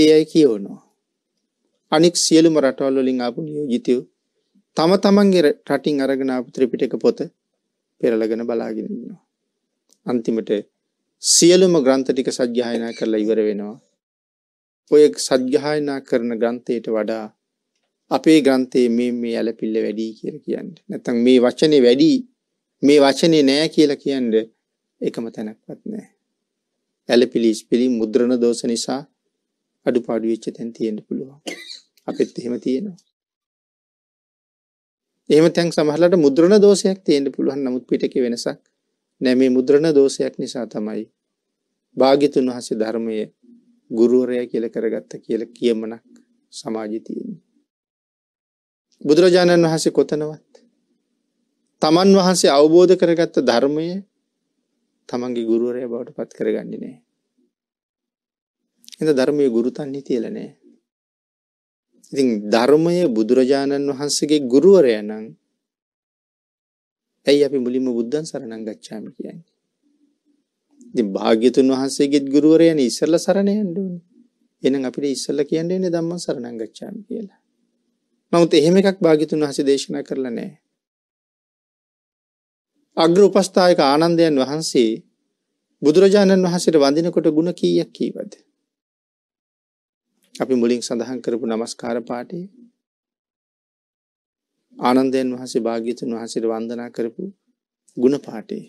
ඒ අය කියවනවා. අනික් සියලුම රටවල් වලින් ආපු නියෝජිතයෝ තම තමන්ගේ රටින් අරගෙන ආපු ත්‍රිපිටක පොත පෙරලගෙන බලාගෙන ඉන්නවා. අන්තිමට සියලුම ග්‍රන්ථ ටික සජ්ජායනා කරලා ඉවර වෙනවා. ඔය සජ්ජායනා කරන ග්‍රන්ථයට වඩා අපේ ග්‍රන්ථයේ මේ මේ ඇලපිල්ල වැඩි කියලා කියන්නේ. නැත්නම් මේ වචනේ වැඩි මේ වචනේ නෑ කියලා කියන්නේ එකම තැනක්වත් නෑ. ඇලපිලිස් පිළි මුද්‍රණ දෝෂ නිසා අඩුපාඩු වෙච්ච තැන් තියෙන්න පුළුවන්. අපිත් එහෙම තියෙනවා. එහෙම තැන් සමහරලාට මුද්‍රණ දෝෂයක් තියෙන්න පුළුවන්. නමුත් පිටකේ වෙනසක් නෑ මේ මුද්‍රණ දෝෂයක් නිසා තමයි භාග්‍යතුන් වහන්සේ ධර්මයේ ගුරුවරයා කියලා කරගත්ත කියලා කියමනක් සමාජයේ තියෙනවා. බුදුරජාණන් වහන්සේ කොතනවත් තමන් වහන්සේ අවබෝධ කරගත්ත ධර්මය තමන්ගේ ගුරුවරය බවට පත් කරගන්නේ නෑ. එඳ ධර්මය ගුරුතන් හිතියල නෑ. ඉතින් ධර්මය බුදුරජාණන් වහන්සේගේ ගුරුවරයා නම් ඇයි අපි මුලින්ම බුද්ධන් සරණං ගච්ඡාමි කියන්නේ? ඉතින් භාග්‍යතුන් වහන්සේගේත් ගුරුවරයානේ ඉස්සෙල්ලා සරණ යන්න ඕනේ. එහෙනම් අපිට ඉස්සෙල්ලා කියන්නේ නේ ධම්ම සරණං ගච්ඡාමි කියලා. නමුත් එහෙම එකක් භාග්‍යතුන් වහන්සේ දේශනා කරලා නැහැ. අග්‍ර උපස්ථායක ආනන්දයන් වහන්සේ බුදුරජාණන් වහන්සේට වඳිනකොට ಗುಣ කීයක් කීවද? අපි මුලින් සඳහන් කරපු නමස්කාර පාටේ ආනන්දයන් වහසේ භාග්‍යතුන් වහසිට වන්දනා කරපු ගුණ පාටේ.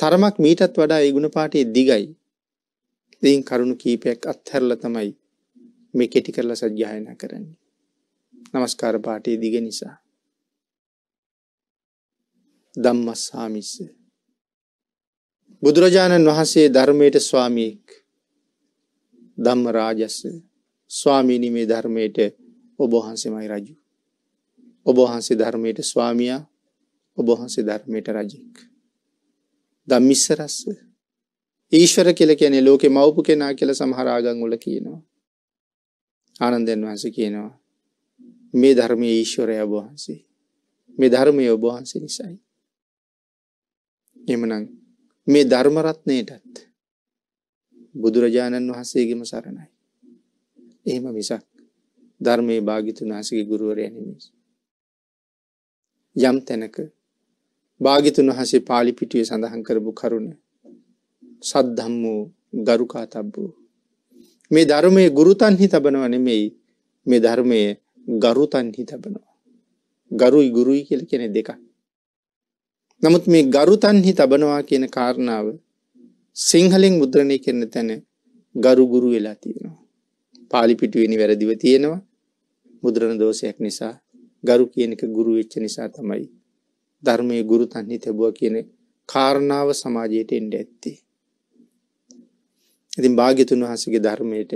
තරමක් මීටත් වඩා ඒ ගුණ පාටේ දිගයි. දෙයින් කරුණු කීපයක් අත්හැරලා තමයි මේ කෙටි කරලා සජ්ජායනා කරන්නේ. নমස්කාර පාඨයේ දිග නිසා. ධම්මස්සාමිස්ස බුදුරජාණන් වහන්සේ ධර්මයට ස්වාමීක් ධම්ම රාජස්ස ස්වාමීනි මේ ධර්මයට ඔබහන්සෙමයි රජු. ඔබහන්සේ ධර්මයට ස්වාමියා ඔබහන්සේ ධර්මයට රජෙක්. දම්මිස්සරස්ස ඊශ්වර කියල කියනෙ ලෝකෙ මවපු කෙනා කියල සමහරාගංගුල කියනවා. ආනන්දන් වහන්ස කියනවා. මේ ධර්මය ඊශ්වරය ඔබහන්සේ. මේ ධර්මය ඔබහන්සේ නිසයි. එමනං මේ ධර්මරත්නයටත්. බුදුරජාණන් වහන්සේගේම සරණයි. එහෙම මිසක් ධර්මයේ භාගිතුන් වහන්සේගේ ගුරුවරයා නෙමෙයි. යම් තැනක භාගිතුන් වහන්සේ පාලි පිටුවේ සඳහන් කරපු කරුණ සද්ධම්මෝ ගරුකාතබ්බෝ මේ ධර්මයේ ගුරුතන්හි තබනව නෙමෙයි මේ ධර්මයේ ගරුතන්හි තබනවා. ගරුයි ගුරුයි කියලා කියන දෙකක්. නමුත් මේ ගරුතන්හි තබනවා කියන කාරණාව සිංහලෙන් මුද්‍රණය කරන තැන ගරුගුරු වෙලා තියෙනවා. පාලිපිටුවනි වැරදිව තියෙනවා මුද්‍රණ දෝෂයක් නිසා ගරු කියනක ගුරු වෙච්ච නිසා තමයි. ධර්මය ගුරු තන්නේ තැබුව කියන කාරණාව සමාජයට එන්ඩ ඇත්තේ. ඉතින් භාගිතුන් වහසගේ ධර්මයට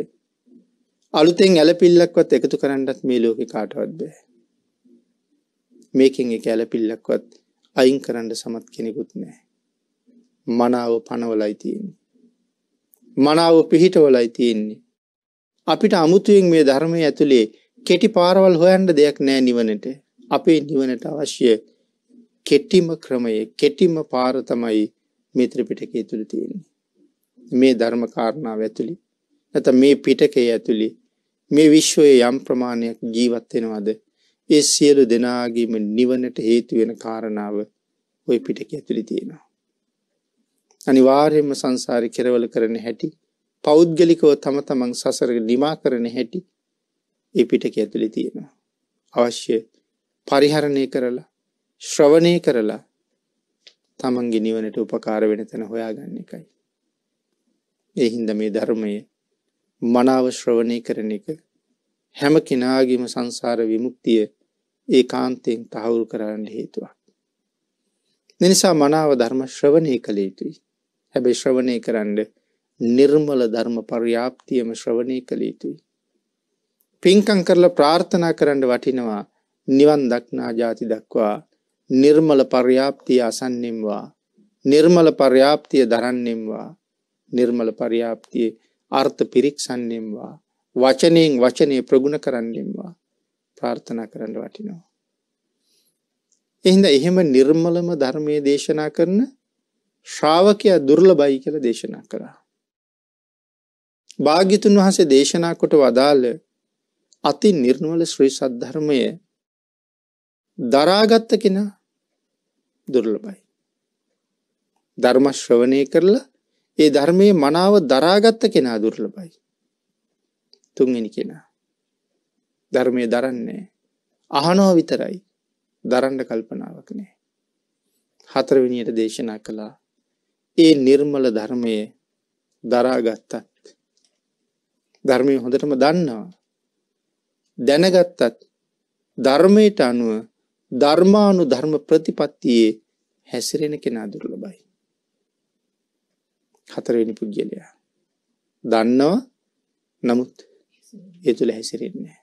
අලුතෙන් ඇලපිල්ලක්වත් එකතු කරන්නත් මේ ලෝක කාටවත් බෑ. මේකින් එක ඇලපිල්ලක්වත් අයින් කරන්න සමත් කෙනෙකුත් නෑ. මනාව පනවලයි තියෙන්නේ. මනාව පිහිටවලයි තියෙන්නේ. අපිට අමුතුවෙන් මේ ධර්මය ඇතුළේ කෙටි පාරවල් හොයන්ට දෙයක් නෑ නිවනට අපේ නිවනට අවශ්‍ය කෙට්ටිම ක්‍රමය කෙටිම පාර තමයි මිත්‍රපිටකේ තුළ තියෙන්නේ. මේ ධර්මකාරණාව ඇතුළි ඇත මේ පිටකේ ඇතුළි මේ විශ්වයේ යම් ප්‍රමාණයක් ජීවත්වෙනවාද ඒ සියලු දෙනාගේම නිවනට හේතුවෙන කාරණාව ඔය පිටක ඇතුළි තියෙනවා. අනිවාර්යම සංසාරි කෙරවල කරන හැටි පෞද්ගලිකව තම තමන් සසරග නිමා කරන හැටි එපිටක ඇතුළි තියෙනවා. අවශ්‍ය පරිහරණය කරලා ශ්‍රවණය කරලා තමන් ගිනිවනට උපකාර වෙන තැන හොයාගන්න එකයි. එහින්ද මේ ධර්මය මනාව ශ්‍රවණය කරන එක හැම කෙනාගේම සංසාර විමුක්තිය ඒ කාන්තයෙන් තහවුරු කරන්න හේතුවක්. නිනිසා මනාව ධර්ම ශ්‍රවණය කළ යුතුයි. හැබැයි ශ්‍රවණය කරන්න නිර්මල ධර්ම පර්යාප්තියම ශ්‍රවණය කළ යුතුයි. පින්කං කරලා ප්‍රාර්ථනා කරන්න වටිනවා නිවන් දක්නා ජාති දක්වා නිර්මල පර්යාප්තිය අසන්නෙම්වා නිර්මල පර්යාප්තිය දරන්නෙම්වා නිර්මල පර්යාප්තිය අර්ථ පිරික්සන්නෙම්වා වචනයෙන් වචනය ප්‍රගුණ කරන්නෙම්වා ප්‍රාර්ථනා කරන්න වටිනවා. එහිද එහෙම නිර්මලම ධර්මය දේශනා කරන ශ්‍රාවකයා දුර්ලභයි කියලා දේශනා කරා. භාග්‍යතුන් වහන්සේ දේශනා කොට වදාළ අති නිර්මල ශ්‍රී සද්ධර්මය දරාගත්ත කෙනා දුර්ලභයි. ධර්ම ශ්‍රවණය කරලා ඒ ධර්මයේ මනාව දරාගත්ත කෙනා දුර්ලභයි. තුන්වෙනි කෙනා ධර්මය දරන්නේ අහනෝ විතරයි දරන්න කල්පනාවක් නෑ. හතරවෙනියට දේශනා කළා ඒ නිර්මල ධර්මය දරාගත්තත් ධර්මය හොඳටම දන්නවා දැනගත්තත් ධර්මයට අනුව ධර්මානු ධර්ම ප්‍රතිපත්තියේ හැසිරෙන කෙනා දුර්ලභයි හතරවෙනි පුද්ගලයා දන්නවා නමුත් ඒ තුළ හැසිරෙන්නේ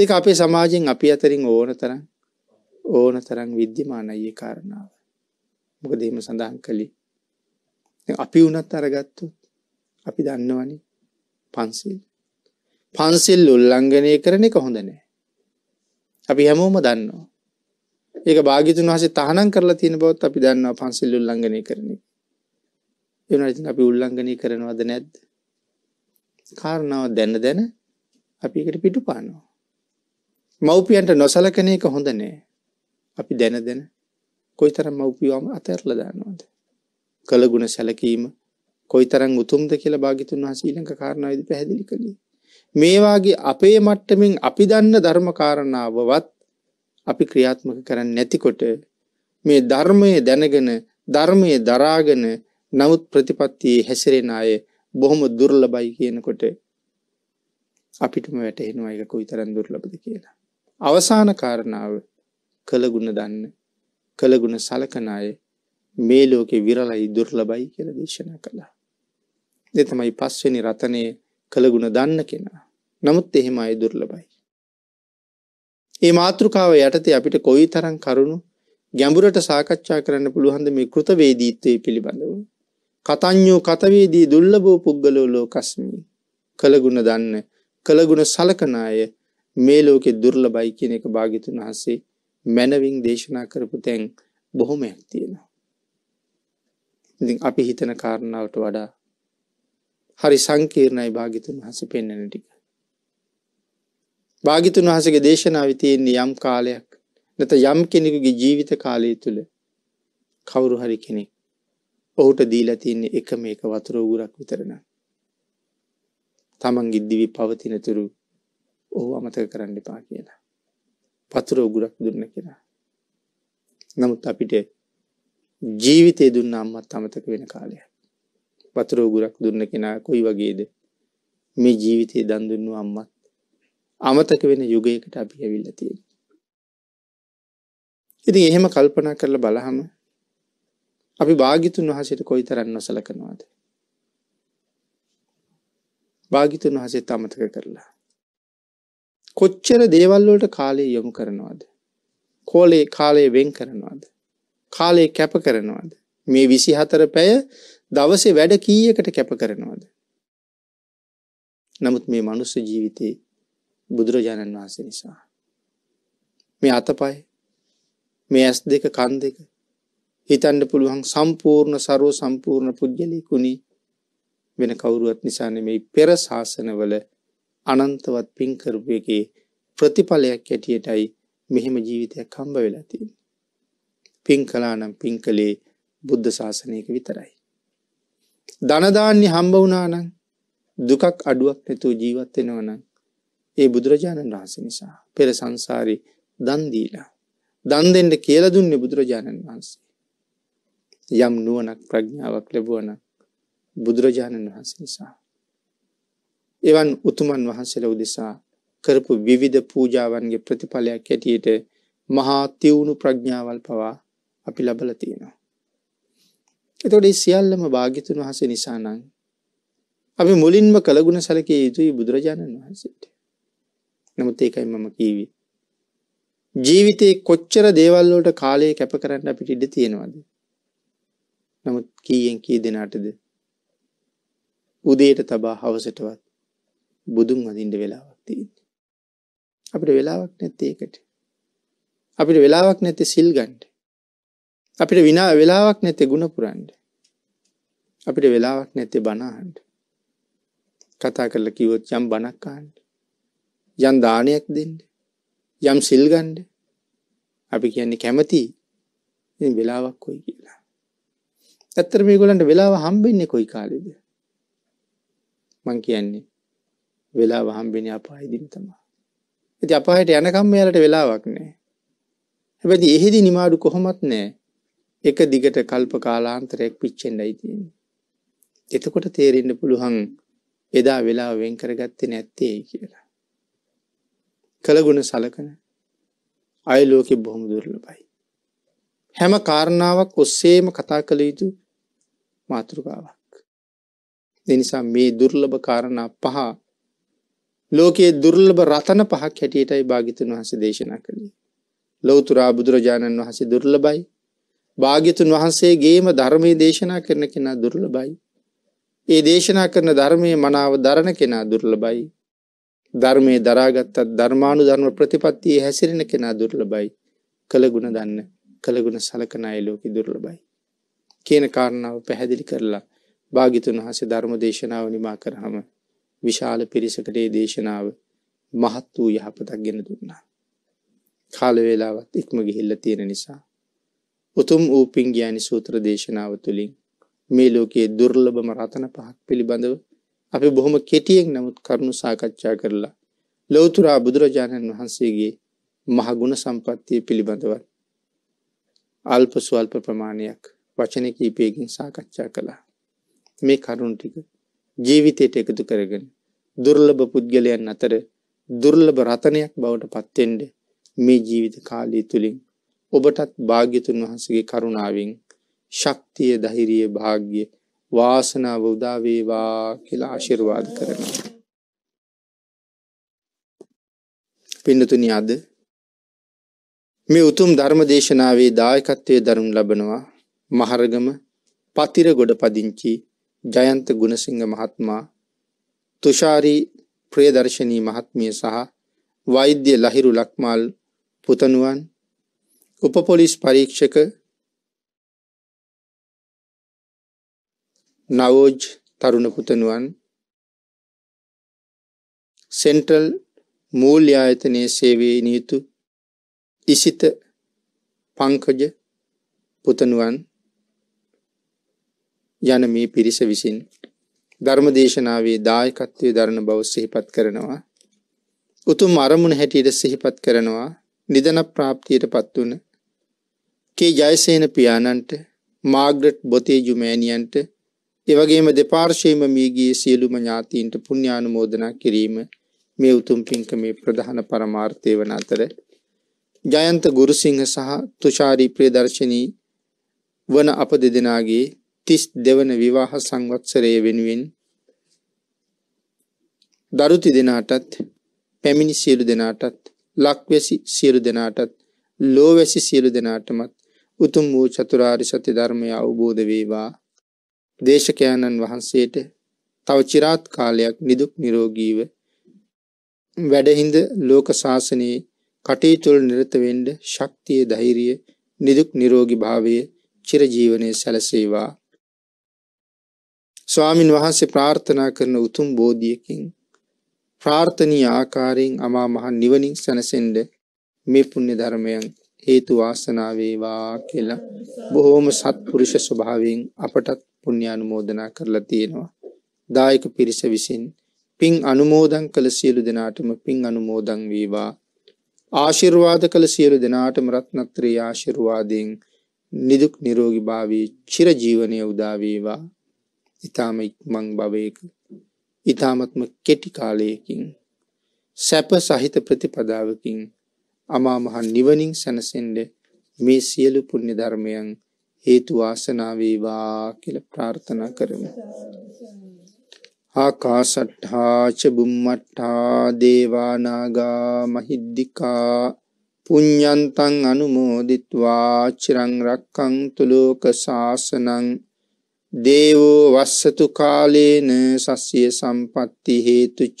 ඒක අපේ සමාජයෙන් අපි අතරින් ඕන තරම් ඕන තරම් විද්‍යමානයේ කාරණාව මොකද එහෙම සඳහන් කළේ අපි වුණත් අරගත්තොත් අපි දන්නවනේ පන්සිල්. පන්සිල් උල්ලංඝනය කරන එක හොඳ නෑ. අපි හැමෝම දන්නවා. ඒක භාගිතුන් වහසේ තහනම් කරලා තියෙන බවත් අපි දන්නවා පන්සිල් උල්ලංඝනය කරන එක. ඒ වුණාට ඉතින් අපි උල්ලංඝනය කරනවද නැද්ද? කාරණාව දැන දැන අපි ඒකට පිටුපානවා. මව්පියන්ට නොසලකන එක හොඳ නෑ. අපි දැන දැන කොයිතරම් මව්පියවම අතහැරලා දානවද? කළ ගුණ සැලකීම කොයි තරං උතුම්ද කියල භාගිතුන් වහස ඊළඟ කාරණයිද පැහැදිලි කළේ. මේවාගේ අපේ මට්ටමින් අපි දන්න ධර්මකාරණාවවත් අපි ක්‍රියාත්මක කරන්න නැතිකොට මේ ධර්මය දැනගෙන ධර්මය දරාගෙන නමුත් ප්‍රතිපත්තියේ හැසිරෙන අය බොහොම දුර්ලබයි කියනකොට අපිටම වැටහෙනවා එක කොයි තරන් දුර්ලබද කියලා. අවසාන කාරණාව කළගුණ දන්න කළගුණ සලකන අය මේ ලෝකේ විරලයි දුර්ලභයි කියලා දේශනා කළා. ඒ තමයි පස්වෙනි රතනේ කළගුණ දන්න කෙනා. නමුත් එහෙම අය දුර්ලභයි. මේ මාතෘකාව යටතේ අපිට කොයිතරම් කරුණු ගැඹුරට සාකච්ඡා කරන්න පුළුවන්ද මේ කෘතවේදීත්වයේ පිළිබඳව. කතඤ්ඤෝ කතවේදී දුර්ලභෝ පුද්ගලෝ ලෝකස්මි. කළගුණ දන්න, කළගුණ සලකන අය මේ ලෝකේ දුර්ලභයි කියන එක භාග්‍යතුන් වහන්සේ මනවින් දේශනා කරපු තැන් බොහොමයක් තියෙනවා. ඉතින් අපි හිතන කාරණාවට වඩා හරි සංකීර්ණයි භාගිතුන් වහස පෙන්නෙන ටික. භාගිතුන් වහසගේ දේශනාව තියෙන්නේ යම් කාලයක් නැත යම් කෙනෙකුගේ ජීවිත කාලය තුළ කවුරු හරි කෙනෙක් ඔහුට දීලා තියන්නේ එක මේක වතුර උගුරක් විතරන. තමන් ගිද්දිවි පවතිනතුරු ඔහු අමතක කරන්න එපා කියලා. වතුර උගුරක් දුන්න කියලා. නමුත් අපිට ජීවිතය දුන්න අම්මත් අමතක වෙන කාලය. පතුරෝගුරක් දුන්න කෙනා කොයි වගේද මේ ජීවිතය දන්දුන්නු අම්මත් අමතක වෙන යුගයකට අපි ඇවිල්ල තියෙන. ඉති එහෙම කල්පනා කරල බලහම අපි භාගිතුන් වහසට කොයි තරන්න නොසලකනවාද. භාගිතුන් වහසේ අමතක කරලා. කොච්චර දේවල්වලට කාලය යොමු කරනවාද. කෝලේ කාලය වෙන් කරනවාද. කාලය කැප කරනවාද. මේ විසි හතර පැය දවසේ වැඩ කීයකට කැප කරනවාද. නමුත් මේ මනුස්ස ජීවිතයේ බුදුරජාණන් වහන්සේ නිසා. මේ අතපයි මේ ඇස් දෙක කන් දෙක හිතන්ඩ පුළුවන් සම්පූර්ණ සරෝ සම්පූර්ණ පුද්ගලයකුණි වෙන කවුරුවත් නිසා නෙමෙයි පෙර ශාසනවල අනන්තවත් පින්කරපුගේ ප්‍රතිඵලයක් ඇටියටයි මෙහෙම ජීවිතයක් කම්බ වෙලා තියෙන. පින් කලා නම් පින් කළේ බුද්ධ ශාසනයක විතරයි. ධනදාන්‍ය හම්බ වනානං දුකක් අඩුවක් නැතුව ජීවත්වෙනවන ඒ බුදුරජාණන් වහන්සේ නිසා පෙර සංසාරි දන්දීලා දන්දෙන්ට කියල දුන්න බුදුරජාණන් වහන්සේ. යම් නුවනක් ප්‍රඥාවක් ලැබුවන බුදුරජාණන් වහන්සේ නිසා. එවන් උතුමන් වහන්සේල උදෙසා කරපු විවිධ පූජාවන්ගේ ප්‍රතිඵලයක් ඇටියට මහා තිවුණු ප්‍රඥාවල් පවා අපි ලබල තියෙනවා. එතකොට ඒ සියල්ලම භාග්‍යතුන් වහන්සේ නිසා නම් අපි මුලින්ම කළගුණ සැලකිය යුතුයි බුදුරජාණන් වහන්සේට. නමුත් ඒකයි මම කීවි. ජීවිතේ කොච්චර දේවල් වලට කාලය කැප කරන්න අපිට ඉඩ තියෙනවද? නමුත් කීයෙන් කී දෙනාටද? උදේට තබා හවසටවත් බුදුන් වඳින්න වෙලාවක් තියෙන්නේ. අපිට වෙලාවක් නැත්තේ ඒකට. අපිට වෙලාවක් නැත්තේ සිල් ගන්න. අපිට විනා වෙලාවක් නැත්තේ ಗುಣ පුරන්න. අපිට වෙලාවක් නැත්තේ බණ අහන්න. කතා කරලා කිව්වොත් යම් බණක් අහන්න. යම් දානයක් දෙන්න. යම් සිල් ගන්න. අපි කියන්නේ කැමති. ඉතින් වෙලාවක් කොයි කියලා. ඇත්තට මේගොල්ලන්ට වෙලාව හම්බෙන්නේ කොයි කාලෙද? මං කියන්නේ වෙලාව හම්බෙන්නේ අපායදිම තමයි. ඉතින් අපායට යනකම් මෙයාලට වෙලාවක් නැහැ. හැබැයි එහෙදි නිමාඩු කොහොමත් නැහැ. එක දිගට කල්ප කාලාන්තරයක් පිච්චෙන්ඩයි තියෙන. එතකොට තේරෙන්න්න පුළුහන් එදා වෙලා වෙන් කරගත්ත නැත්තේ කියලා. කළගුණ සලකන අයලෝකෙ බොහොම දුරල බයි. හැම කාරණාවක් ඔස්සේම කතා කළ යුතු මාතෘකාවක්. දෙනිසා මේ දුර්ලභ කාරණා පහ ලෝකයේ දුර්ලභ රතන පහක් හැටියටයි භාගිතන් වහස දේශනා කළේ. ලෝතුරා බුදුරජාණන් වහසේ දුර්ලබයි භාග්‍යතුන් වහන්සේගේම ධර්මයේ දේශනා කරන කෙනා දුර්ලභයි. ඒ දේශනා කරන ධර්මයේ මනාව දරන කෙනා දුර්ලභයි. ධර්මයේ දරාගත්තත් ධර්මානු ධර්ම ප්‍රතිපත්තියේ හැසිරෙන කෙනා දුර්ලභයි. කළගුණ දන්න කළගුණ සලකන අය ලෝකෙ දුර්ලභයි. කියන කාරණාව පැහැදිලි කරලා භාගිතුන් වහන්සේ ධර්ම දේශනාව නිමා කරහම විශාල පිරිසකට ඒ දේශනාව මහත් වූ යහපතක් ගෙන දුන්නා. කාල වේලාවත් ඉක්ම ගිහිල්ලා තියෙන නිසා උතුම් ඌපින් ගෑනි සූත්‍ර දේශනාව තුළින් මේ ලෝකයේ දුර්ලභම රතන පහක් පිළිබඳව අපි බොහොම කෙටියෙන් නමුත් කරුණු සාකච්ඡා කරලා ලෞතුරා බුදුරජාණන් වහන්සේගේ මහගුණ සම්පත්තිය පිළිබඳව අල්ප සුවල්ප ප්‍රමාණයක් වචන කීපයකින් සාකච්ඡා කළා. මේ කරුණ ටික ජීවිතයට එකතු කරගෙන දුර්ලභ පුද්ගලයන් අතර දුර්ලභ රතනයක් බවට පත්වෙන්ඩ මේ ජීවිත කාලය තුළින් ඔබටත් භාග්‍යතුන් වහන්සේගේ කරුණාවෙන් ශක්තිය ධෛර්යය භාග්‍ය වාසනාව උදා වේවා කියලා ආශිර්වාද කරනවා. පින්නතුනි අද මේ උතුම් ධර්ම දේශනාවේ දායකත්වයේ දරනු ලබනවා මහරගම පතිරගොඩ පදිංචි ජයන්ත ගුණසිංහ මහත්මයා තුෂාරී ප්‍රියදර්ශනී මහත්මිය සහ වෛද්‍ය ලහිරු ලක්මාල් පුතණුවන් උපපොලිස් පරීක්ෂක නවෝජ් තරුණ පුතනුවන් සෙන්ට්‍රල් මූල්‍ය ආයතනයේ සේවයේ නියුතු ඉසිත පංකජ පුතනුවන් යන මේ පිරිස විසින් ධර්මදේශනාවේ දායකත්වයේ දරන බව සිහිපත් කරනවා උතුම් අරමුණ හැටියට සිහිපත් කරනවා නිදන ප්‍රාප්තියට පත් වුණ කේ ජයසේන පියාණන්ට මාග්‍රට් බොතේජු මෑණියන්ට එවගේම දෙපාර්ශයම මියගිය සියලුම ඥාතීන්ට පුණ්‍යානුමෝදනා කිරීම මේ උතුම් පින්කමේ ප්‍රධාන පරමාර්ථය වන අතර ජයන්ත ගුරුසිංහ සහ තුෂාරි ප්‍රියදර්ශනී වන අප දෙදෙනාගේ 32වන විවාහ සංවත්සරය වෙනුවෙන් දරු දෙනාටත් පැමිණි සියලු දෙනාටත් ලක්වැසි සියලු දෙනාටත් ලෝවැසි සියලු දෙනාටමත් උතුම් වූ චතුරාරි සත්‍ය ධර්මය අවබෝධ වේවා දේශකයන්න් වහන්සේට තව চিරාත් කාලයක් නිදුක් නිරෝගීව වැඩහිඳ ලෝක ශාසනයේ කටයුතු වල නිරත වෙන්න ශක්තිය ධෛර්යය නිදුක් නිරෝගී භාවය චිරජීවනයේ සැලසේවා ස්වාමින් වහන්සේ ප්‍රාර්ථනා කරන උතුම් බෝධියකින් ප්‍රාර්ථනීය ආකාරයෙන් අමා මහ නිවනින් සැනසෙන්න මේ පුණ්‍ය ධර්මයන් හේතු වාසනා වේවා කියලා බොහෝම සත්පුරුෂ ස්වභාවයෙන් අපටත් පුණ්‍ය අනුමෝදනා කරලා තියෙනවා. දායක පිරිස විසින් පින් අනුමෝදන් කළ සියලු දෙනාටම පින් අනුමෝදන් වේවා. ආශිර්වාද කළ සියලු දෙනාටම රත්නත්‍රී ආශිර්වාදයෙන් නිදුක් නිරෝගී භාවී චිරජීවනය උදා වේවා. ඊ타ම ඉක්මන් භවයක ඊ타මත්ම කෙටි කාලයකින් සැප සහිත ප්‍රතිපදාවකින් අමා මහ නිවනින් සැනසෙන්න මේ සියලු පුණ්‍ය ධර්මයන් හේතු වාසනා වේවා කියලා ප්‍රාර්ථනා කරමු. ආකාශට්ඨා ච බුම්මට්ඨා දේවා නාග මහිද්దికා පුඤ්ඤන්තං අනුමෝදිත්වා චිරං රක්ඛන්තු ලෝක සාසනං දේවෝ වස්සතු කාලේන සස්්‍ය සම්පatti හේතුච